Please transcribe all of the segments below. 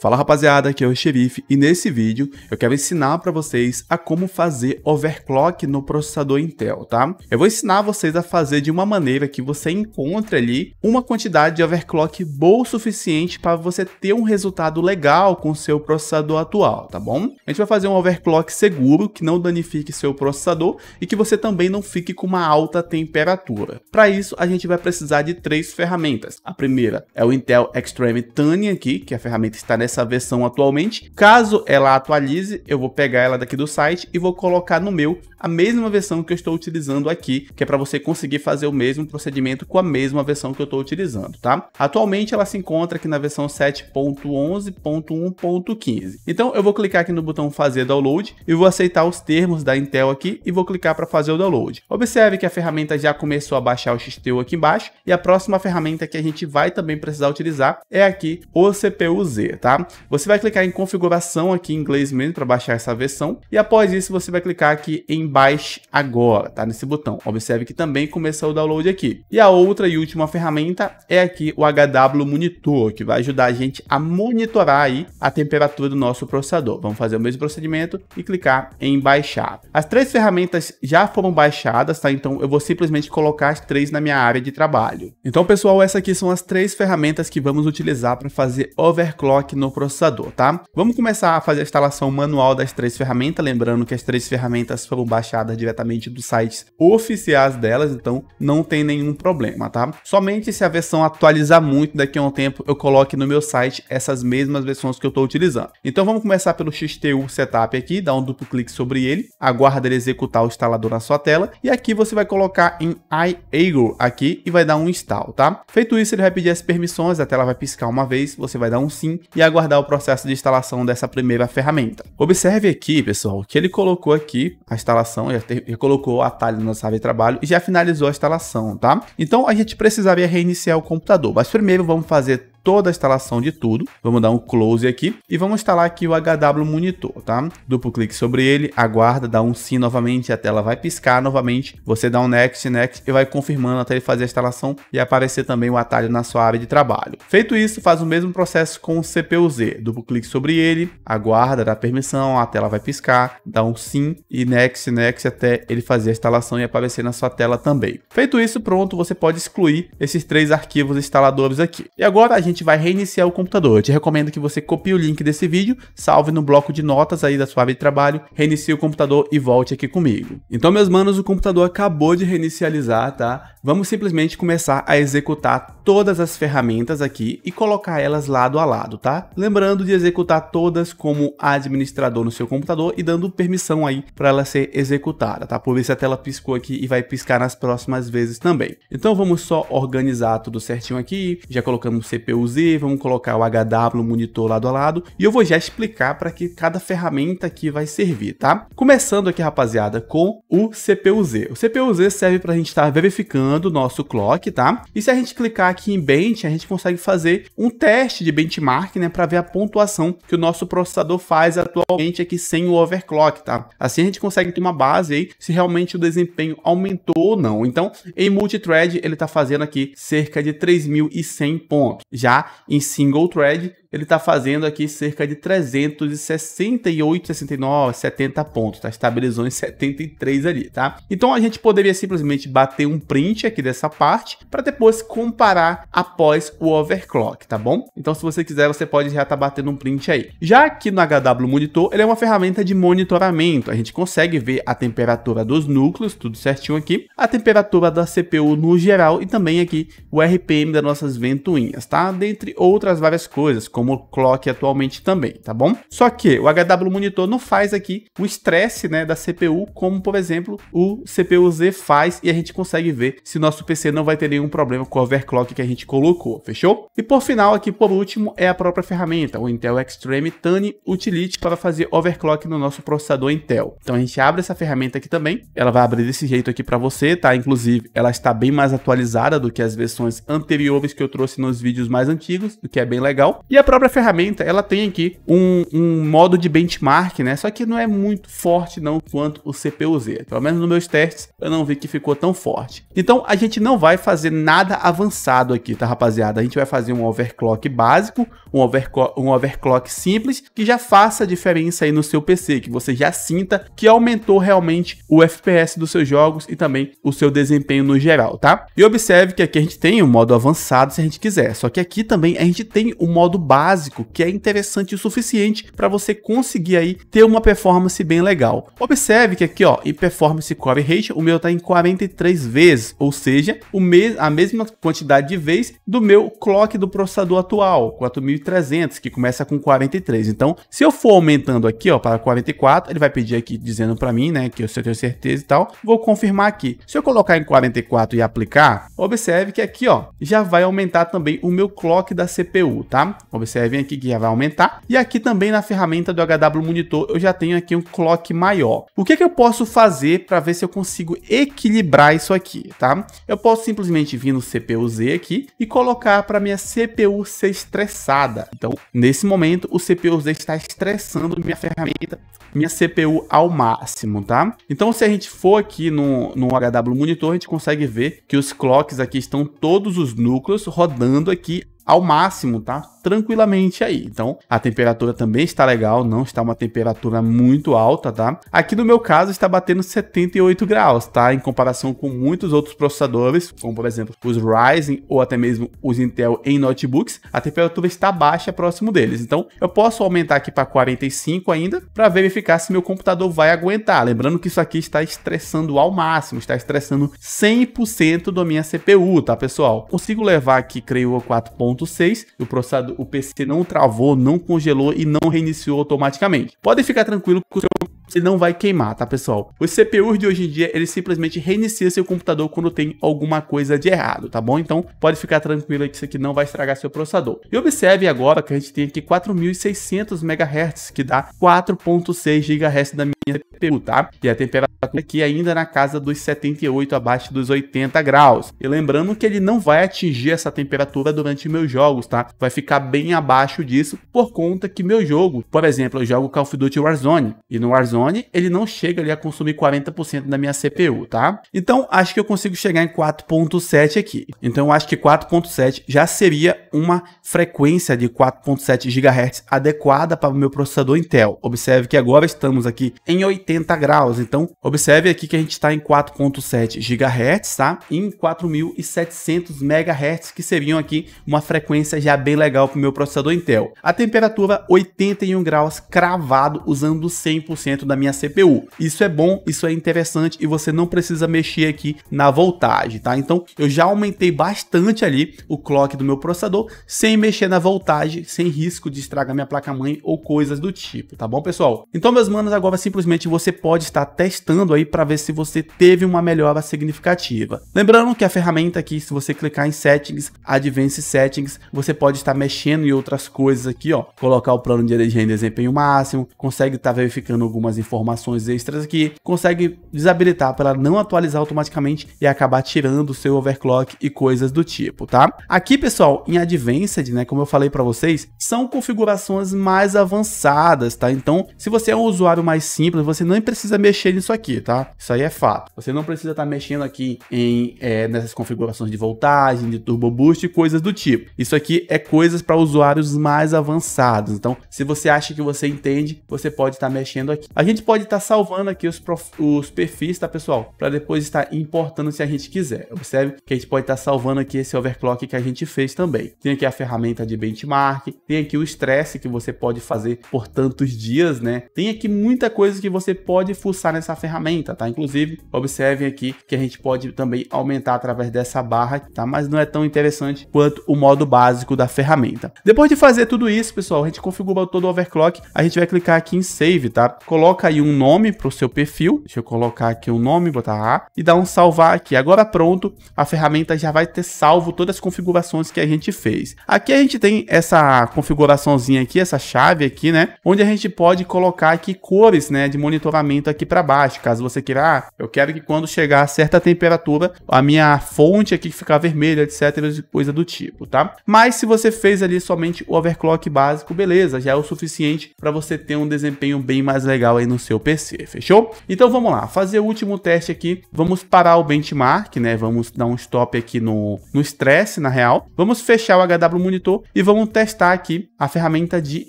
Fala rapaziada, aqui é o Xerife e nesse vídeo eu quero ensinar para vocês a como fazer overclock no processador Intel, tá? Eu vou ensinar vocês a fazer de uma maneira que você encontre ali uma quantidade de overclock boa o suficiente para você ter um resultado legal com o seu processador atual, tá bom? A gente vai fazer um overclock seguro, que não danifique seu processador e que você também não fique com uma alta temperatura. Para isso, a gente vai precisar de três ferramentas. A primeira é o Intel Extreme Tuning aqui, que a ferramenta está nessa essa versão atualmente. Caso ela atualize, eu vou pegar ela daqui do site e vou colocar no meu a mesma versão que eu estou utilizando aqui, que é para você conseguir fazer o mesmo procedimento com a mesma versão que eu estou utilizando, tá? Atualmente ela se encontra aqui na versão 7.11.1.15. Então eu vou clicar aqui no botão fazer download e vou aceitar os termos da Intel aqui e vou clicar para fazer o download. Observe que a ferramenta já começou a baixar o XTU aqui embaixo e a próxima ferramenta que a gente vai também precisar utilizar é aqui o CPU-Z, tá? Você vai clicar em configuração aqui em inglês mesmo para baixar essa versão. E após isso, você vai clicar aqui em baixe agora, tá? Nesse botão. Observe que também começou o download aqui. E a outra e última ferramenta é aqui o HW Monitor, que vai ajudar a gente a monitorar aí a temperatura do nosso processador. Vamos fazer o mesmo procedimento e clicar em baixar. As três ferramentas já foram baixadas, tá? Então eu vou simplesmente colocar as três na minha área de trabalho. Então, pessoal, essas aqui são as três ferramentas que vamos utilizar para fazer overclock no processador, tá? Vamos começar a fazer a instalação manual das três ferramentas, lembrando que as três ferramentas foram baixadas diretamente dos sites oficiais delas, então não tem nenhum problema, tá? Somente se a versão atualizar muito daqui a um tempo, eu coloque no meu site essas mesmas versões que eu estou utilizando. Então vamos começar pelo XTU Setup aqui, dá um duplo clique sobre ele, aguarda ele executar o instalador na sua tela e aqui você vai colocar em iAgle aqui e vai dar um install, tá? Feito isso, ele vai pedir as permissões, a tela vai piscar uma vez, você vai dar um sim e aguardar aguardar o processo de instalação dessa primeira ferramenta. Observe aqui, pessoal, que ele colocou aqui a instalação, já colocou o atalho no nosso de trabalho e já finalizou a instalação, tá? Então a gente precisaria reiniciar o computador, mas primeiro vamos fazer toda a instalação de tudo. Vamos dar um close aqui e vamos instalar aqui o HW Monitor, tá? Duplo clique sobre ele, aguarda, dá um sim novamente, a tela vai piscar novamente. Você dá um next, next e vai confirmando até ele fazer a instalação e aparecer também o atalho na sua área de trabalho. Feito isso, faz o mesmo processo com o CPU-Z. Duplo clique sobre ele, aguarda, dá permissão, a tela vai piscar, dá um sim e next, next até ele fazer a instalação e aparecer na sua tela também. Feito isso, pronto, você pode excluir esses três arquivos instaladores aqui. E agora a gente gente vai reiniciar o computador. Eu te recomendo que você copie o link desse vídeo, salve no bloco de notas aí da sua área de trabalho, reinicie o computador e volte aqui comigo. Então, meus manos, o computador acabou de reinicializar, tá? Vamos simplesmente começar a executar todas as ferramentas aqui e colocar elas lado a lado, tá? Lembrando de executar todas como administrador no seu computador e dando permissão aí para ela ser executada, tá? Por isso a tela piscou aqui e vai piscar nas próximas vezes também. Então vamos só organizar tudo certinho aqui, já colocamos CPU vamos colocar o HW monitor lado a lado e eu vou já explicar para que cada ferramenta aqui vai servir, tá? Começando aqui, rapaziada, com o CPUZ. O CPUZ serve para a gente estar tá verificando o nosso clock, tá? E se a gente clicar aqui em Bench, a gente consegue fazer um teste de benchmark, né, para ver a pontuação que o nosso processador faz atualmente aqui sem o overclock, tá? Assim a gente consegue ter uma base aí se realmente o desempenho aumentou ou não. Então, em multithread, ele está fazendo aqui cerca de 3.100 pontos. Já já em single thread, ele está fazendo aqui cerca de 368, 69, 70 pontos, tá? Estabilizou em 73 ali, tá? Então a gente poderia simplesmente bater um print aqui dessa parte para depois comparar após o overclock, tá bom? Então se você quiser, você pode já estar tá batendo um print aí. Já aqui no HW Monitor, ele é uma ferramenta de monitoramento. A gente consegue ver a temperatura dos núcleos, tudo certinho aqui, a temperatura da CPU no geral e também aqui o RPM das nossas ventoinhas, tá? Dentre outras várias coisas, como o clock atualmente também, tá bom? Só que o HW Monitor não faz aqui o estresse né, da CPU, como por exemplo o CPU-Z faz, e a gente consegue ver se nosso PC não vai ter nenhum problema com o overclock que a gente colocou, fechou? E por final, aqui por último, é a própria ferramenta, o Intel Extreme Tani Utility para fazer overclock no nosso processador Intel. Então a gente abre essa ferramenta aqui também, ela vai abrir desse jeito aqui para você, tá? Inclusive, ela está bem mais atualizada do que as versões anteriores que eu trouxe nos vídeos mais antigos, o que é bem legal. E a própria ferramenta, ela tem aqui um, um modo de benchmark, né? Só que não é muito forte não quanto o CPU-Z. Pelo menos nos meus testes, eu não vi que ficou tão forte. Então, a gente não vai fazer nada avançado aqui, tá, rapaziada? A gente vai fazer um overclock básico, um, overclo um overclock simples, que já faça diferença aí no seu PC, que você já sinta que aumentou realmente o FPS dos seus jogos e também o seu desempenho no geral, tá? E observe que aqui a gente tem o um modo avançado se a gente quiser, só que aqui também a gente tem o um modo básico básico que é interessante o suficiente para você conseguir aí ter uma performance bem legal. Observe que aqui ó, em performance core ratio, o meu está em 43 vezes, ou seja, o mes a mesma quantidade de vezes do meu clock do processador atual, 4300, que começa com 43. Então, se eu for aumentando aqui ó, para 44, ele vai pedir aqui dizendo para mim, né, que eu tenho certeza e tal, vou confirmar aqui. Se eu colocar em 44 e aplicar, observe que aqui ó, já vai aumentar também o meu clock da CPU, tá? Observe observem aqui que já vai aumentar. E aqui também na ferramenta do HW Monitor eu já tenho aqui um clock maior. O que, é que eu posso fazer para ver se eu consigo equilibrar isso aqui, tá? Eu posso simplesmente vir no CPU Z aqui e colocar para minha CPU ser estressada. Então, nesse momento, o CPU Z está estressando minha ferramenta, minha CPU ao máximo, tá? Então, se a gente for aqui no, no HW Monitor, a gente consegue ver que os clocks aqui estão todos os núcleos rodando aqui ao máximo, tá? Tranquilamente aí. Então, a temperatura também está legal, não está uma temperatura muito alta, tá? Aqui no meu caso está batendo 78 graus, tá? Em comparação com muitos outros processadores, como por exemplo os Ryzen ou até mesmo os Intel em notebooks, a temperatura está baixa próximo deles. Então, eu posso aumentar aqui para 45 ainda para verificar se meu computador vai aguentar. Lembrando que isso aqui está estressando ao máximo, está estressando 100% da minha CPU, tá, pessoal? Consigo levar aqui, creio, 4 1.6 e o processador, o PC não travou, não congelou e não reiniciou automaticamente. Pode ficar tranquilo que o seu você não vai queimar, tá pessoal? Os CPUs de hoje em dia, eles simplesmente reiniciam seu computador quando tem alguma coisa de errado, tá bom? Então pode ficar tranquilo que isso aqui não vai estragar seu processador. E observe agora que a gente tem aqui 4.600 MHz, que dá 4.6 GHz da minha minha CPU, tá? E a temperatura aqui ainda na casa dos 78 abaixo dos 80 graus. E lembrando que ele não vai atingir essa temperatura durante meus jogos, tá? Vai ficar bem abaixo disso por conta que meu jogo, por exemplo, eu jogo Call of Duty Warzone e no Warzone ele não chega ali a consumir 40% da minha CPU, tá? Então acho que eu consigo chegar em 4.7 aqui. Então acho que 4.7 já seria uma frequência de 4.7 GHz adequada para o meu processador Intel. Observe que agora estamos aqui em em 80 graus. Então, observe aqui que a gente está em 4.7 GHz, tá? Em 4.700 tá? MHz, que seriam aqui uma frequência já bem legal para o meu processador Intel. A temperatura 81 graus cravado usando 100% da minha CPU. Isso é bom, isso é interessante e você não precisa mexer aqui na voltagem, tá? Então, eu já aumentei bastante ali o clock do meu processador sem mexer na voltagem, sem risco de estragar minha placa-mãe ou coisas do tipo, tá bom, pessoal? Então, meus manos, agora simplesmente simplesmente você pode estar testando aí para ver se você teve uma melhora significativa. Lembrando que a ferramenta aqui, se você clicar em Settings, Advanced Settings, você pode estar mexendo em outras coisas aqui, ó. Colocar o plano de energia em desempenho máximo, consegue estar tá verificando algumas informações extras aqui, consegue desabilitar para não atualizar automaticamente e acabar tirando o seu overclock e coisas do tipo, tá? Aqui, pessoal, em Advanced, né, como eu falei para vocês, são configurações mais avançadas, tá? Então, se você é um usuário mais simples, simples, você não precisa mexer nisso aqui, tá? Isso aí é fato. Você não precisa estar tá mexendo aqui em é, nessas configurações de voltagem, de turbo boost e coisas do tipo. Isso aqui é coisas para usuários mais avançados. Então, se você acha que você entende, você pode estar tá mexendo aqui. A gente pode estar tá salvando aqui os, prof... os perfis, tá, pessoal? Para depois estar importando se a gente quiser. Observe que a gente pode estar tá salvando aqui esse overclock que a gente fez também. Tem aqui a ferramenta de benchmark, tem aqui o estresse que você pode fazer por tantos dias, né? Tem aqui muita coisa coisas que você pode fuçar nessa ferramenta, tá? Inclusive, observem aqui que a gente pode também aumentar através dessa barra, tá? Mas não é tão interessante quanto o modo básico da ferramenta. Depois de fazer tudo isso, pessoal, a gente configura todo o overclock, a gente vai clicar aqui em save, tá? Coloca aí um nome para o seu perfil, deixa eu colocar aqui um nome, botar A, e dá um salvar aqui. Agora pronto, a ferramenta já vai ter salvo todas as configurações que a gente fez. Aqui a gente tem essa configuraçãozinha aqui, essa chave aqui, né? Onde a gente pode colocar aqui cores, né? de monitoramento aqui para baixo. Caso você queira, ah, eu quero que quando chegar a certa temperatura, a minha fonte aqui ficar vermelha, etc, coisa do tipo, tá? Mas se você fez ali somente o overclock básico, beleza, já é o suficiente para você ter um desempenho bem mais legal aí no seu PC, fechou? Então vamos lá, fazer o último teste aqui, vamos parar o benchmark, né? Vamos dar um stop aqui no no stress, na real. Vamos fechar o HW monitor e vamos testar aqui a ferramenta de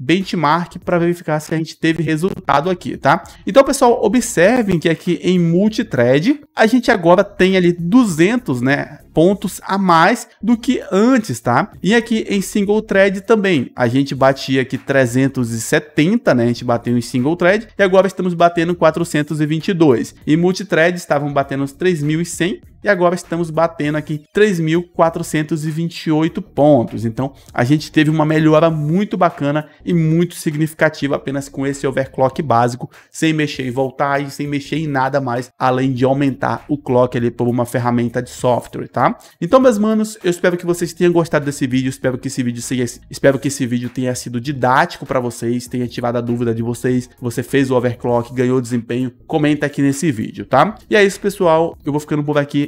benchmark para verificar se a gente teve resultado aqui, tá? Então, pessoal, observem que aqui em multithread, a gente agora tem ali 200, né, pontos a mais do que antes, tá? E aqui em single thread também, a gente batia aqui 370, né? A gente bateu em single thread e agora estamos batendo 422. E multithread estavam batendo os 3100 e agora estamos batendo aqui 3.428 pontos. Então a gente teve uma melhora muito bacana e muito significativa apenas com esse overclock básico, sem mexer em voltagem, sem mexer em nada mais, além de aumentar o clock ali por uma ferramenta de software, tá? Então, meus manos, eu espero que vocês tenham gostado desse vídeo, espero que esse vídeo seja, espero que esse vídeo tenha sido didático para vocês, tenha ativado a dúvida de vocês, você fez o overclock, ganhou desempenho, comenta aqui nesse vídeo, tá? E é isso, pessoal, eu vou ficando por aqui